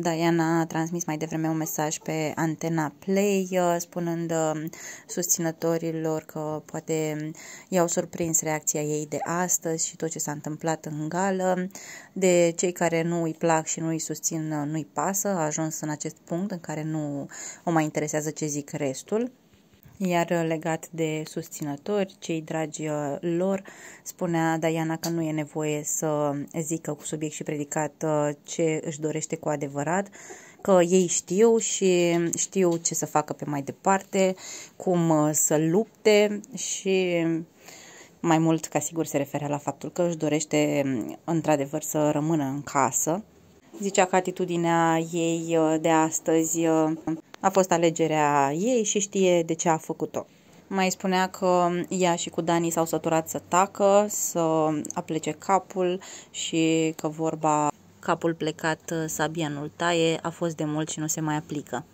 Diana a transmis mai devreme un mesaj pe antena Play, uh, spunând uh, susținătorilor că poate i-au surprins reacția ei de astăzi și tot ce s-a întâmplat în gală. De cei care nu îi plac și nu îi susțin, uh, nu-i pasă, a ajuns în acest punct în care nu o mai interesează ce zic restul. Iar uh, legat de susținători, cei dragi uh, lor, spunea Diana că nu e nevoie să zică cu subiect și predicat uh, ce își dorește cu adevărat, că ei știu și știu ce să facă pe mai departe, cum să lupte și mai mult ca sigur se referea la faptul că își dorește mm, într-adevăr să rămână în casă. Zicea că atitudinea ei de astăzi a fost alegerea ei și știe de ce a făcut-o. Mai spunea că ea și cu Dani s-au săturat să tacă, să aplece capul și că vorba capul plecat sabia nu taie a fost de mult și nu se mai aplică.